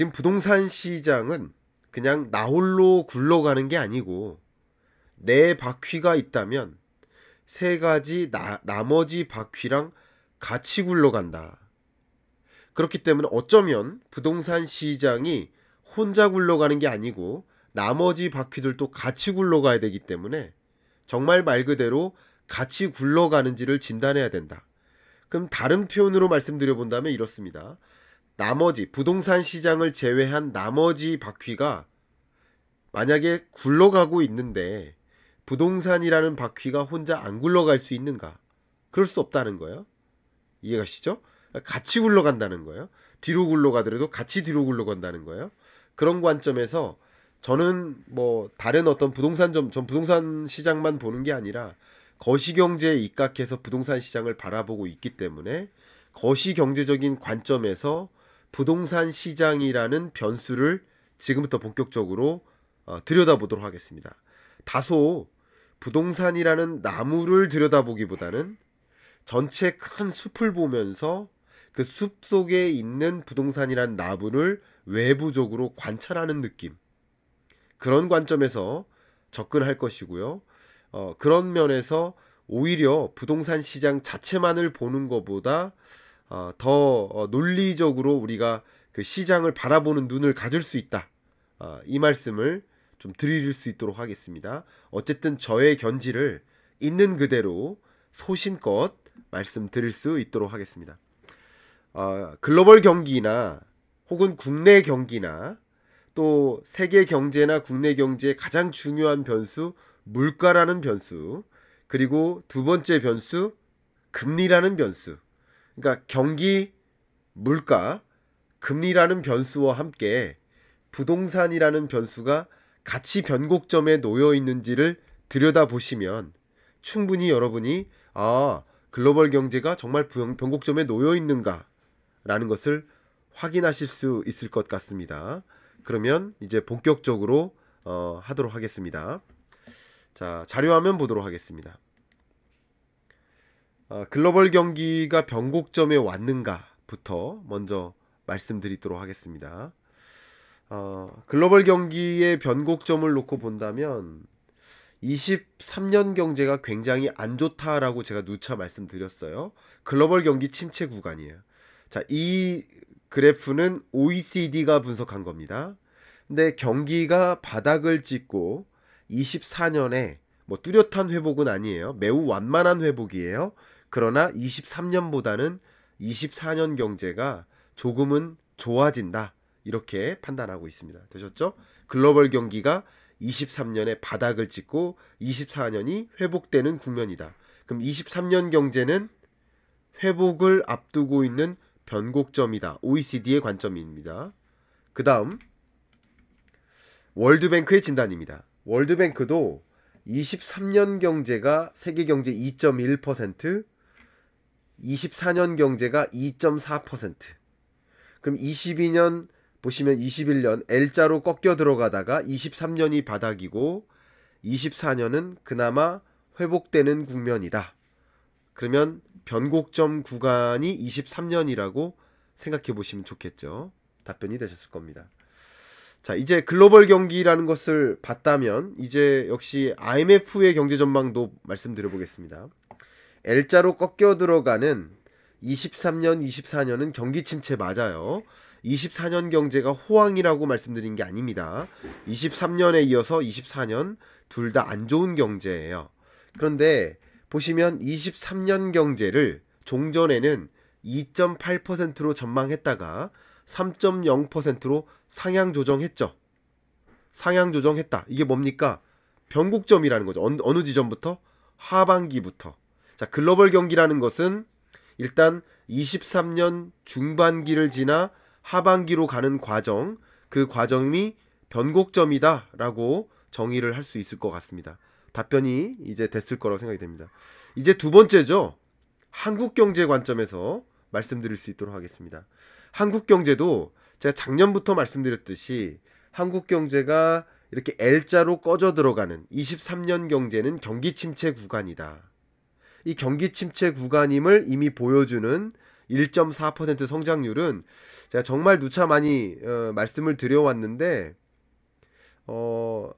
지금 부동산 시장은 그냥 나홀로 굴러가는 게 아니고 내 바퀴가 있다면 세 가지 나, 나머지 바퀴랑 같이 굴러간다. 그렇기 때문에 어쩌면 부동산 시장이 혼자 굴러가는 게 아니고 나머지 바퀴들도 같이 굴러가야 되기 때문에 정말 말 그대로 같이 굴러가는지를 진단해야 된다. 그럼 다른 표현으로 말씀드려 본다면 이렇습니다. 나머지 부동산 시장을 제외한 나머지 바퀴가 만약에 굴러가고 있는데 부동산이라는 바퀴가 혼자 안 굴러갈 수 있는가? 그럴 수 없다는 거예요. 이해가시죠? 같이 굴러간다는 거예요. 뒤로 굴러가더라도 같이 뒤로 굴러간다는 거예요. 그런 관점에서 저는 뭐 다른 어떤 부동산 점, 전 부동산 시장만 보는 게 아니라 거시경제에 입각해서 부동산 시장을 바라보고 있기 때문에 거시경제적인 관점에서 부동산 시장이라는 변수를 지금부터 본격적으로 어, 들여다보도록 하겠습니다. 다소 부동산이라는 나무를 들여다보기보다는 전체 큰 숲을 보면서 그 숲 속에 있는 부동산이란 나무를 외부적으로 관찰하는 느낌. 그런 관점에서 접근할 것이고요. 어, 그런 면에서 오히려 부동산 시장 자체만을 보는 것보다 어, 더 어, 논리적으로 우리가 그 시장을 바라보는 눈을 가질 수 있다. 어, 이 말씀을 좀 드릴 수 있도록 하겠습니다. 어쨌든 저의 견지를 있는 그대로 소신껏 말씀드릴 수 있도록 하겠습니다. 글로벌 경기나 혹은 국내 경기나 또 세계 경제나 국내 경제의 가장 중요한 변수 물가라는 변수 그리고 두 번째 변수 금리라는 변수 그러니까 경기, 물가, 금리라는 변수와 함께 부동산이라는 변수가 같이 변곡점에 놓여 있는지를 들여다보시면 충분히 여러분이 아, 글로벌 경제가 정말 변곡점에 놓여 있는가 라는 것을 확인하실 수 있을 것 같습니다. 그러면 이제 본격적으로 어, 하도록 하겠습니다. 자, 자료화면 보도록 하겠습니다. 어, 글로벌 경기가 변곡점에 왔는가부터 먼저 말씀드리도록 하겠습니다. 어, 글로벌 경기의 변곡점을 놓고 본다면 23년 경제가 굉장히 안 좋다라고 제가 누차 말씀드렸어요. 글로벌 경기 침체 구간이에요. 자, 이 그래프는 OECD가 분석한 겁니다. 근데 경기가 바닥을 찍고 24년에 뭐 뚜렷한 회복은 아니에요. 매우 완만한 회복이에요. 그러나 23년보다는 24년 경제가 조금은 좋아진다. 이렇게 판단하고 있습니다. 되셨죠? 글로벌 경기가 23년에 바닥을 찍고 24년이 회복되는 국면이다. 그럼 23년 경제는 회복을 앞두고 있는 변곡점이다. OECD의 관점입니다. 그 다음, 월드뱅크의 진단입니다. 월드뱅크도 23년 경제가 세계 경제 2.1%, 24년 경제가 2.4%. 그럼 22년 보시면 21년 L자로 꺾여 들어가다가 23년이 바닥이고 24년은 그나마 회복되는 국면이다. 그러면 변곡점 구간이 23년이라고 생각해 보시면 좋겠죠. 답변이 되셨을 겁니다. 자, 이제 글로벌 경기라는 것을 봤다면 이제 역시 IMF의 경제 전망도 말씀드려 보겠습니다. L자로 꺾여 들어가는 23년, 24년은 경기 침체 맞아요. 24년 경제가 호황이라고 말씀드린 게 아닙니다. 23년에 이어서 24년 둘 다 안 좋은 경제예요. 그런데 보시면 23년 경제를 종전에는 2.8%로 전망했다가 3.0%로 상향 조정했죠. 상향 조정했다. 이게 뭡니까? 변곡점이라는 거죠. 어느 지점부터? 하반기부터. 자, 글로벌 경기라는 것은 일단 23년 중반기를 지나 하반기로 가는 과정, 그 과정이 변곡점이다라고 정의를 할 수 있을 것 같습니다. 답변이 이제 됐을 거라고 생각이 됩니다. 이제 두 번째죠. 한국 경제 관점에서 말씀드릴 수 있도록 하겠습니다. 한국 경제도 제가 작년부터 말씀드렸듯이 한국 경제가 이렇게 L자로 꺼져 들어가는 23년 경제는 경기 침체 구간이다. 이 경기 침체 구간임을 이미 보여주는 1.4% 성장률은 제가 정말 누차 많이 어, 말씀을 드려왔는데 어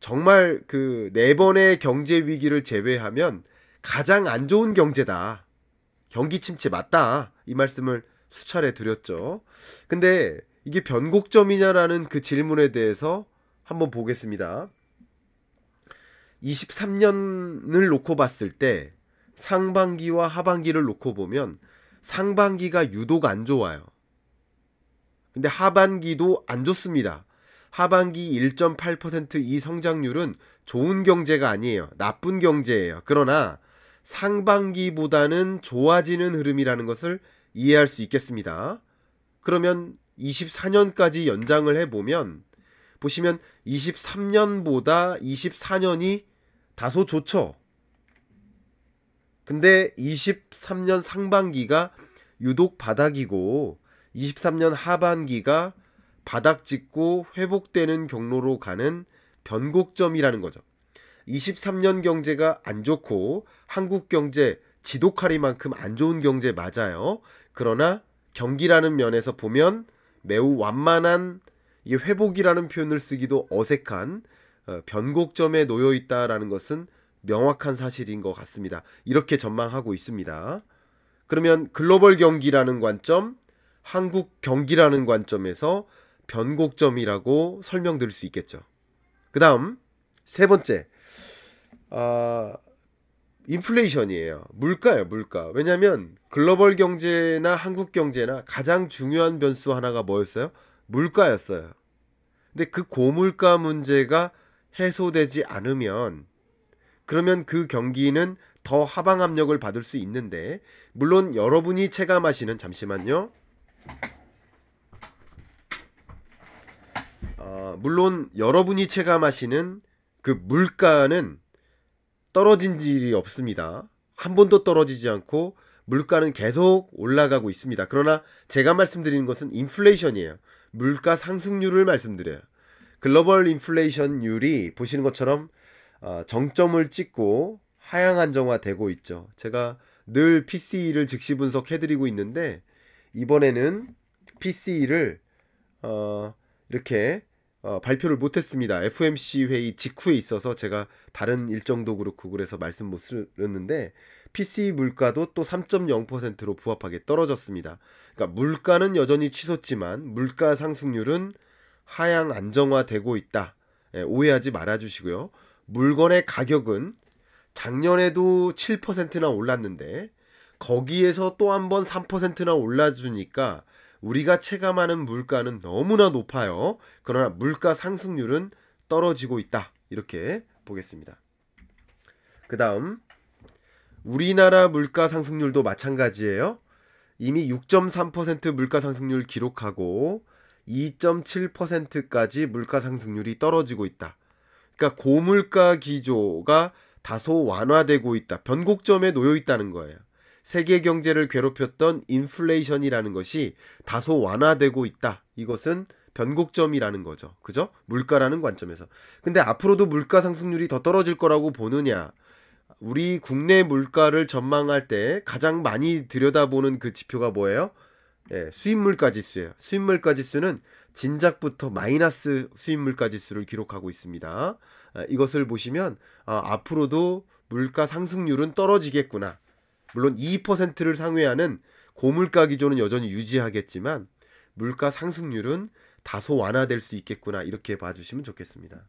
정말 그 네 번의 경제 위기를 제외하면 가장 안 좋은 경제다. 경기 침체 맞다. 이 말씀을 수차례 드렸죠. 근데 이게 변곡점이냐라는 그 질문에 대해서 한번 보겠습니다. 23년을 놓고 봤을 때 상반기와 하반기를 놓고 보면 상반기가 유독 안 좋아요. 근데 하반기도 안 좋습니다. 하반기 1.8%이 성장률은 좋은 경제가 아니에요. 나쁜 경제예요. 그러나 상반기보다는 좋아지는 흐름이라는 것을 이해할 수 있겠습니다. 그러면 24년까지 연장을 해보면 보시면 23년보다 24년이 다소 좋죠. 근데 23년 상반기가 유독 바닥이고 23년 하반기가 바닥 찍고 회복되는 경로로 가는 변곡점이라는 거죠. 23년 경제가 안 좋고 한국 경제 지독하리만큼 안 좋은 경제 맞아요. 그러나 경기라는 면에서 보면 매우 완만한 이 회복이라는 표현을 쓰기도 어색한 어, 변곡점에 놓여 있다라는 것은 명확한 사실인 것 같습니다. 이렇게 전망하고 있습니다. 그러면 글로벌 경기라는 관점, 한국 경기라는 관점에서 변곡점이라고 설명될수 있겠죠. 그 다음, 세 번째, 어, 인플레이션이에요. 물가예요, 물가. 왜냐면 하 글로벌 경제나 한국 경제나 가장 중요한 변수 하나가 뭐였어요? 물가였어요. 근데 그 고물가 문제가 해소되지 않으면 그러면 그 경기는 더 하방 압력을 받을 수 있는데 물론 여러분이 체감하시는 잠시만요. 어, 물론 여러분이 체감하시는 그 물가는 떨어진 일이 없습니다. 한 번도 떨어지지 않고 물가는 계속 올라가고 있습니다. 그러나 제가 말씀드리는 것은 인플레이션이에요. 물가 상승률을 말씀드려요. 글로벌 인플레이션율이 보시는 것처럼 어, 정점을 찍고 하향 안정화되고 있죠. 제가 늘 PCE를 즉시 분석해드리고 있는데 이번에는 PCE를 어, 이렇게 어, 발표를 못했습니다. FMC 회의 직후에 있어서 제가 다른 일정도 그렇고 그래서 말씀 못 드렸는데 PCE 물가도 또 3.0%로 부합하게 떨어졌습니다. 그러니까 물가는 여전히 치솟지만 물가 상승률은 하향 안정화되고 있다. 예, 오해하지 말아주시고요. 물건의 가격은 작년에도 7%나 올랐는데 거기에서 또 한 번 3%나 올라주니까 우리가 체감하는 물가는 너무나 높아요. 그러나 물가 상승률은 떨어지고 있다. 이렇게 보겠습니다. 그 다음 우리나라 물가 상승률도 마찬가지예요. 이미 6.3% 물가 상승률 기록하고 2.7%까지 물가 상승률이 떨어지고 있다. 그러니까 고물가 기조가 다소 완화되고 있다. 변곡점에 놓여 있다는 거예요. 세계 경제를 괴롭혔던 인플레이션이라는 것이 다소 완화되고 있다. 이것은 변곡점이라는 거죠. 그죠? 물가라는 관점에서. 근데 앞으로도 물가 상승률이 더 떨어질 거라고 보느냐? 우리 국내 물가를 전망할 때 가장 많이 들여다보는 그 지표가 뭐예요? 예, 수입물가 지수예요. 수입물가 지수는 진작부터 마이너스 수입물가 지수를 기록하고 있습니다. 아, 이것을 보시면 아, 앞으로도 물가 상승률은 떨어지겠구나. 물론 2%를 상회하는 고물가 기조는 여전히 유지하겠지만 물가 상승률은 다소 완화될 수 있겠구나 이렇게 봐주시면 좋겠습니다.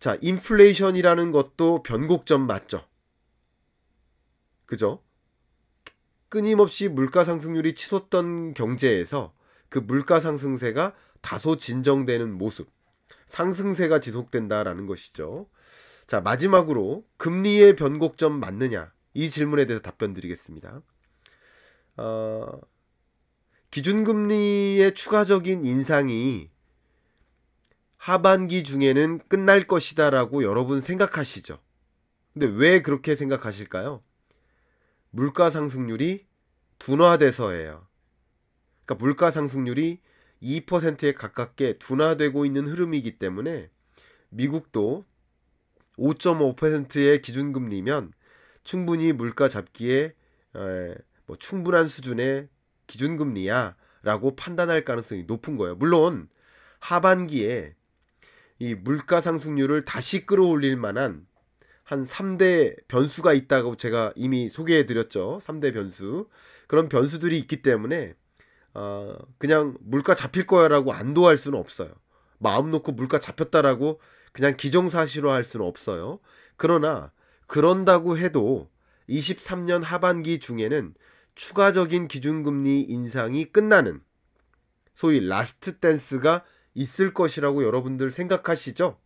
자, 인플레이션이라는 것도 변곡점 맞죠? 그죠? 끊임없이 물가 상승률이 치솟던 경제에서 그 물가 상승세가 다소 진정되는 모습, 상승세가 지속된다라는 것이죠. 자, 마지막으로 금리의 변곡점 맞느냐? 이 질문에 대해서 답변 드리겠습니다. 어, 기준금리의 추가적인 인상이 하반기 중에는 끝날 것이다라고 여러분 생각하시죠? 근데 왜 그렇게 생각하실까요? 물가 상승률이 둔화돼서예요. 그러니까 물가 상승률이 2%에 가깝게 둔화되고 있는 흐름이기 때문에 미국도 5.5%의 기준금리면 충분히 물가 잡기에 뭐 충분한 수준의 기준금리야라고 판단할 가능성이 높은 거예요. 물론 하반기에 이 물가 상승률을 다시 끌어올릴 만한 한 3대 변수가 있다고 제가 이미 소개해 드렸죠. 3대 변수. 그런 변수들이 있기 때문에 어, 그냥 물가 잡힐 거야라고 안도할 수는 없어요. 마음 놓고 물가 잡혔다라고 그냥 기정사실화 할 수는 없어요. 그러나 그런다고 해도 23년 하반기 중에는 추가적인 기준금리 인상이 끝나는 소위 라스트 댄스가 있을 것이라고 여러분들 생각하시죠?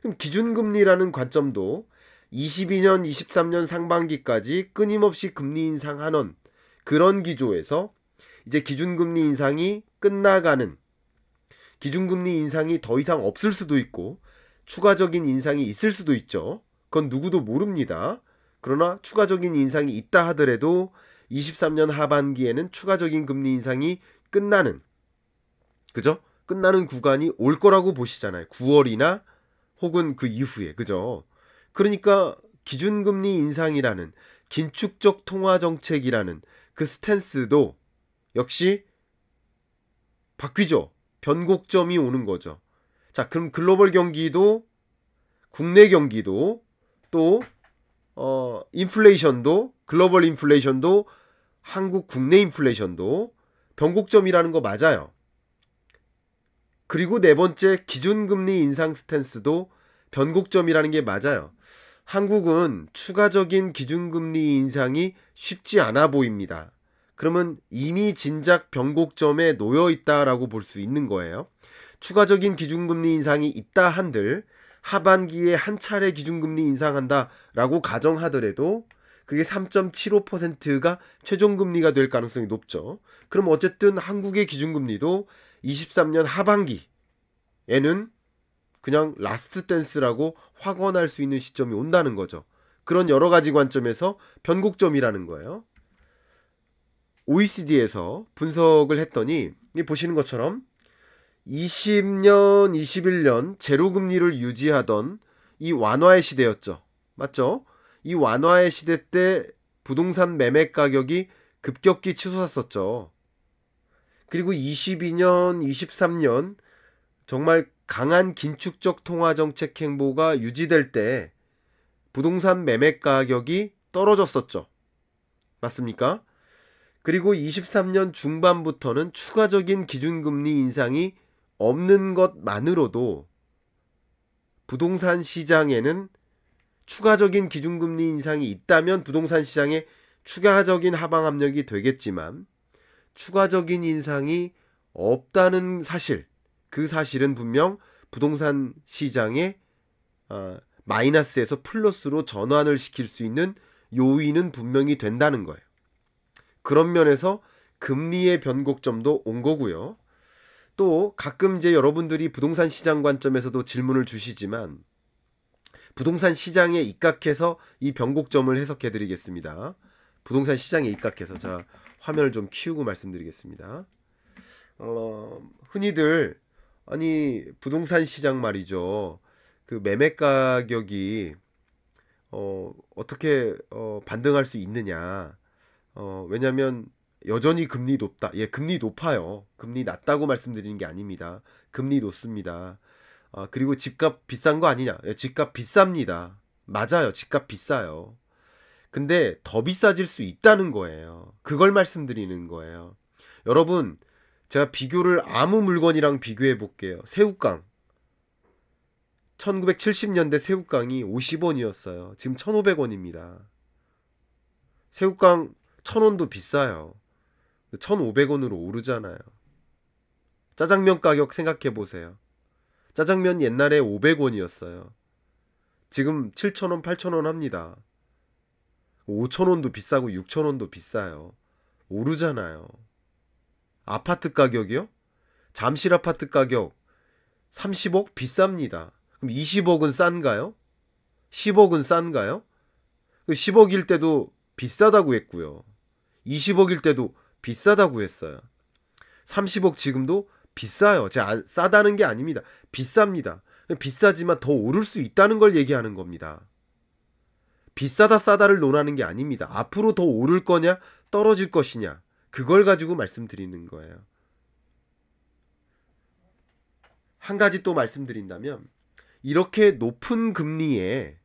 그럼 기준금리라는 관점도 22년, 23년 상반기까지 끊임없이 금리 인상 하는 그런 기조에서 이제 기준금리 인상이 끝나가는 기준금리 인상이 더 이상 없을 수도 있고 추가적인 인상이 있을 수도 있죠. 그건 누구도 모릅니다. 그러나 추가적인 인상이 있다 하더라도 23년 하반기에는 추가적인 금리 인상이 끝나는 그죠? 끝나는 구간이 올 거라고 보시잖아요. 9월이나 혹은 그 이후에 그죠? 그러니까 기준금리 인상이라는 긴축적 통화 정책이라는 그 스탠스도 역시 바뀌죠. 변곡점이 오는 거죠. 자, 그럼 글로벌 경기도 국내 경기도 또 어, 인플레이션도 글로벌 인플레이션도 한국 국내 인플레이션도 변곡점이라는 거 맞아요. 그리고 네 번째 기준금리 인상 스탠스도 변곡점이라는 게 맞아요. 한국은 추가적인 기준금리 인상이 쉽지 않아 보입니다. 그러면 이미 진작 변곡점에 놓여 있다라고 볼 수 있는 거예요. 추가적인 기준금리 인상이 있다 한들 하반기에 한 차례 기준금리 인상한다라고 가정하더라도 그게 3.75%가 최종금리가 될 가능성이 높죠. 그럼 어쨌든 한국의 기준금리도 23년 하반기에는 그냥 라스트 댄스라고 확언할 수 있는 시점이 온다는 거죠. 그런 여러 가지 관점에서 변곡점이라는 거예요. OECD에서 분석을 했더니 보시는 것처럼 20년, 21년 제로금리를 유지하던 이 완화의 시대였죠. 맞죠? 이 완화의 시대 때 부동산 매매 가격이 급격히 치솟았었죠. 그리고 22년, 23년 정말 강한 긴축적 통화 정책 행보가 유지될 때 부동산 매매 가격이 떨어졌었죠. 맞습니까? 그리고 23년 중반부터는 추가적인 기준금리 인상이 없는 것만으로도 부동산 시장에는 추가적인 기준금리 인상이 있다면 부동산 시장에 추가적인 하방 압력이 되겠지만 추가적인 인상이 없다는 사실 그 사실은 분명 부동산 시장에 어, 마이너스에서 플러스로 전환을 시킬 수 있는 요인은 분명히 된다는 거예요. 그런 면에서 금리의 변곡점도 온 거고요. 또 가끔 이제 여러분들이 부동산 시장 관점에서도 질문을 주시지만 부동산 시장에 입각해서 이 변곡점을 해석해 드리겠습니다. 부동산 시장에 입각해서 자 화면을 좀 키우고 말씀드리겠습니다. 어, 흔히들 아니 부동산 시장 말이죠. 그 매매 가격이 어 어떻게 어 반등할 수 있느냐. 어 왜냐면 여전히 금리 높다. 예, 금리 높아요. 금리 낮다고 말씀드리는 게 아닙니다. 금리 높습니다. 아, 그리고 집값 비싼 거 아니냐? 예, 집값 비쌉니다. 맞아요. 집값 비싸요. 근데 더 비싸질 수 있다는 거예요. 그걸 말씀드리는 거예요. 여러분, 제가 비교를 아무 물건이랑 비교해 볼게요. 새우깡. 1970년대 새우깡이 50원이었어요. 지금 1,500원입니다. 새우깡 1,000원도 비싸요. 1,500원으로 오르잖아요. 짜장면 가격 생각해 보세요. 짜장면 옛날에 500원이었어요. 지금 7,000원, 8,000원 합니다. 5,000원도 비싸고 6,000원도 비싸요. 오르잖아요. 아파트 가격이요? 잠실 아파트 가격 30억 비쌉니다. 그럼 20억은 싼가요? 10억은 싼가요? 10억일 그 때도 비싸다고 했고요. 20억일 때도 비싸다고 했어요. 30억 지금도 비싸요. 제가 아, 싸다는 게 아닙니다. 비쌉니다. 비싸지만 더 오를 수 있다는 걸 얘기하는 겁니다. 비싸다 싸다를 논하는 게 아닙니다. 앞으로 더 오를 거냐, 떨어질 것이냐. 그걸 가지고 말씀드리는 거예요. 한 가지 또 말씀드린다면 이렇게 높은 금리에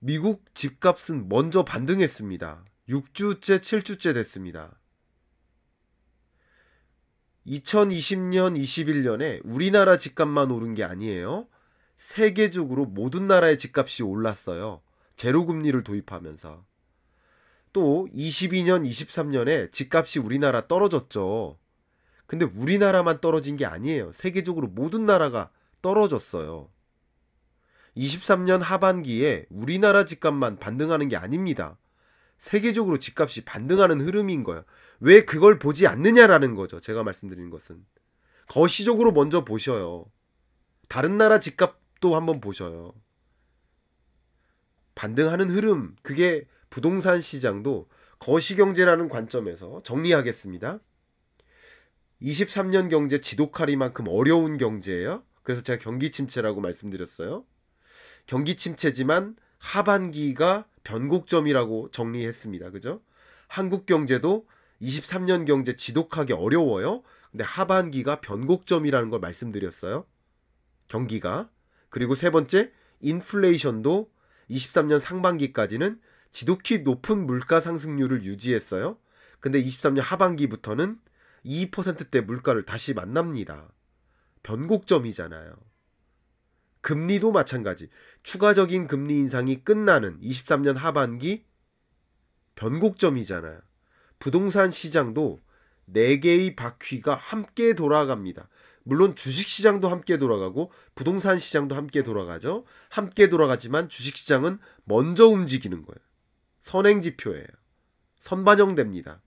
미국 집값은 먼저 반등했습니다. 6주째, 7주째 됐습니다. 2020년, 21년에 우리나라 집값만 오른 게 아니에요. 세계적으로 모든 나라의 집값이 올랐어요. 제로금리를 도입하면서. 또 22년, 23년에 집값이 우리나라 떨어졌죠. 근데 우리나라만 떨어진 게 아니에요. 세계적으로 모든 나라가 떨어졌어요. 23년 하반기에 우리나라 집값만 반등하는 게 아닙니다. 세계적으로 집값이 반등하는 흐름인 거예요. 왜 그걸 보지 않느냐라는 거죠. 제가 말씀드린 것은. 거시적으로 먼저 보셔요. 다른 나라 집값도 한번 보셔요. 반등하는 흐름, 그게 부동산 시장도 거시경제라는 관점에서 정리하겠습니다. 23년 경제 지독하리만큼 어려운 경제예요. 그래서 제가 경기 침체라고 말씀드렸어요. 경기 침체지만 하반기가 변곡점이라고 정리했습니다. 그죠? 한국 경제도 23년 경제 지독하기 어려워요. 근데 하반기가 변곡점이라는 걸 말씀드렸어요. 경기가. 그리고 세 번째, 인플레이션도 23년 상반기까지는 지독히 높은 물가 상승률을 유지했어요. 근데 23년 하반기부터는 2%대 물가를 다시 만납니다. 변곡점이잖아요. 금리도 마찬가지. 추가적인 금리 인상이 끝나는 23년 하반기 변곡점이잖아요. 부동산 시장도 4개의 바퀴가 함께 돌아갑니다. 물론 주식 시장도 함께 돌아가고 부동산 시장도 함께 돌아가죠. 함께 돌아가지만 주식 시장은 먼저 움직이는 거예요. 선행지표예요. 선반영됩니다.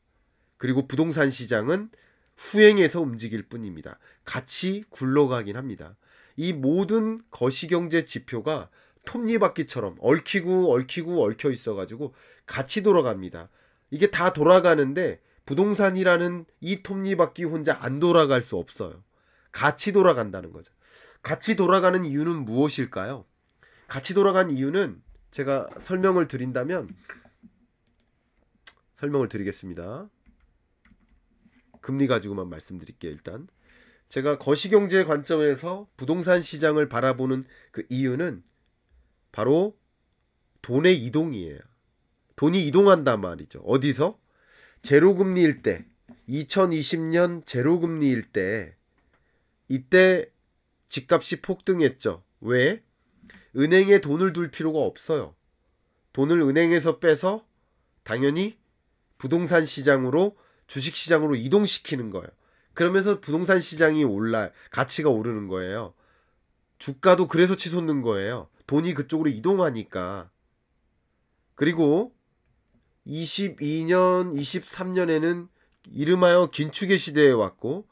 그리고 부동산 시장은 후행해서 움직일 뿐입니다. 같이 굴러가긴 합니다. 이 모든 거시경제 지표가 톱니바퀴처럼 얽히고 얽히고 얽혀 있어가지고 같이 돌아갑니다. 이게 다 돌아가는데 부동산이라는 이 톱니바퀴 혼자 안 돌아갈 수 없어요. 같이 돌아간다는 거죠. 같이 돌아가는 이유는 무엇일까요? 같이 돌아간 이유는 제가 설명을 드린다면 설명을 드리겠습니다. 금리 가지고만 말씀드릴게요, 일단. 제가 거시경제 관점에서 부동산 시장을 바라보는 그 이유는 바로 돈의 이동이에요. 돈이 이동한단 말이죠. 어디서? 제로금리일 때, 2020년 제로금리일 때, 이때 집값이 폭등했죠. 왜? 은행에 돈을 둘 필요가 없어요. 돈을 은행에서 빼서 당연히 부동산 시장으로 주식 시장으로 이동시키는 거예요. 그러면서 부동산 시장이 올라 가치가 오르는 거예요. 주가도 그래서 치솟는 거예요. 돈이 그쪽으로 이동하니까. 그리고 22년, 23년에는 이름하여 긴축의 시대에 왔고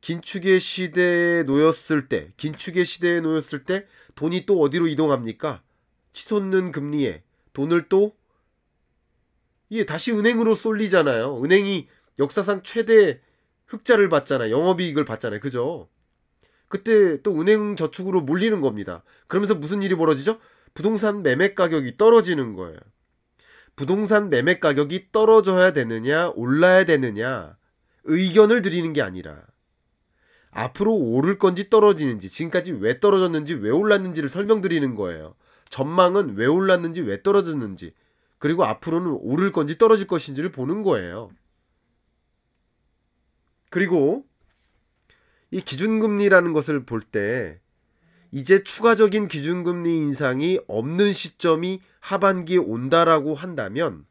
긴축의 시대에 놓였을 때, 긴축의 시대에 놓였을 때 돈이 또 어디로 이동합니까? 치솟는 금리에 돈을 또 이게 다시 은행으로 쏠리잖아요. 은행이 역사상 최대 흑자를 받잖아요 영업이익을 받잖아요 그죠? 그때 또 은행 저축으로 몰리는 겁니다. 그러면서 무슨 일이 벌어지죠? 부동산 매매 가격이 떨어지는 거예요. 부동산 매매 가격이 떨어져야 되느냐, 올라야 되느냐, 의견을 드리는 게 아니라, 앞으로 오를 건지 떨어지는지, 지금까지 왜 떨어졌는지, 왜 올랐는지를 설명드리는 거예요. 전망은 왜 올랐는지, 왜 떨어졌는지, 그리고 앞으로는 오를 건지 떨어질 것인지를 보는 거예요. 그리고 이 기준금리라는 것을 볼 때 이제 추가적인 기준금리 인상이 없는 시점이 하반기에 온다라고 한다면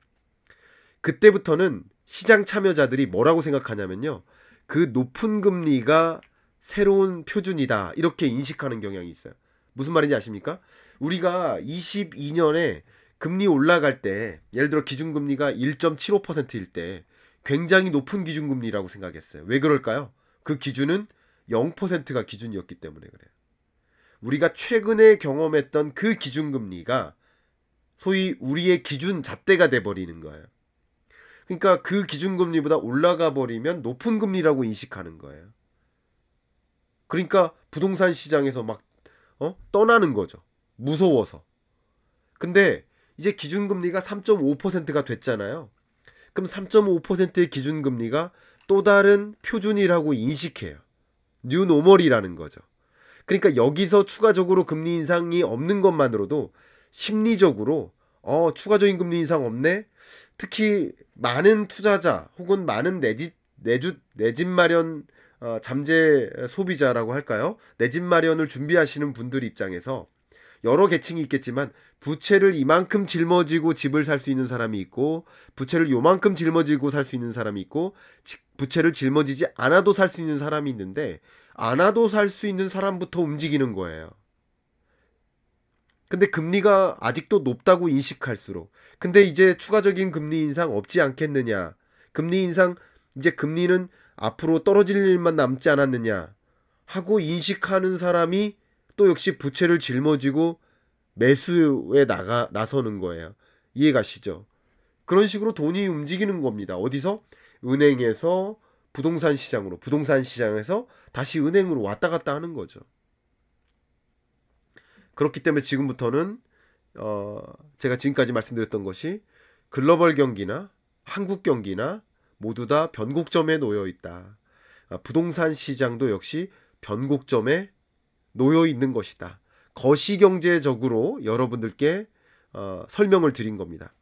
그때부터는 시장 참여자들이 뭐라고 생각하냐면요. 그 높은 금리가 새로운 표준이다. 이렇게 인식하는 경향이 있어요. 무슨 말인지 아십니까? 우리가 22년에 금리 올라갈 때 예를 들어 기준금리가 1.75%일 때 굉장히 높은 기준금리라고 생각했어요. 왜 그럴까요? 그 기준은 0%가 기준이었기 때문에 그래요. 우리가 최근에 경험했던 그 기준금리가 소위 우리의 기준 잣대가 돼버리는 거예요. 그러니까 그 기준금리보다 올라가 버리면 높은 금리라고 인식하는 거예요. 그러니까 부동산 시장에서 막 어? 떠나는 거죠. 무서워서. 근데 이제 기준금리가 3.5%가 됐잖아요. 그럼 3.5%의 기준금리가 또 다른 표준이라고 인식해요. 뉴노멀이라는 거죠. 그러니까 여기서 추가적으로 금리 인상이 없는 것만으로도 심리적으로 어, 추가적인 금리 인상 없네. 특히 많은 투자자 혹은 많은 내집 내주 내집 마련 어, 잠재 소비자라고 할까요? 내집 마련을 준비하시는 분들 입장에서 여러 계층이 있겠지만 부채를 이만큼 짊어지고 집을 살 수 있는 사람이 있고 부채를 요만큼 짊어지고 살 수 있는 사람이 있고 부채를 짊어지지 않아도 살 수 있는 사람이 있는데 않아도살 수 있는 사람부터 움직이는 거예요. 근데 금리가 아직도 높다고 인식할수록 근데 이제 추가적인 금리 인상 없지 않겠느냐. 금리 인상 이제 금리는 앞으로 떨어질 일만 남지 않았느냐 하고 인식하는 사람이 또 역시 부채를 짊어지고 매수에 나가 나서는 거예요. 이해가시죠? 그런 식으로 돈이 움직이는 겁니다. 어디서 은행에서 부동산 시장으로, 부동산 시장에서 다시 은행으로 왔다 갔다 하는 거죠. 그렇기 때문에 지금부터는 어, 제가 지금까지 말씀드렸던 것이 글로벌 경기나 한국 경기나 모두 다 변곡점에 놓여 있다. 아, 부동산 시장도 역시 변곡점에 놓여 있는 것이다. 거시경제적으로 여러분들께 어, 설명을 드린 겁니다.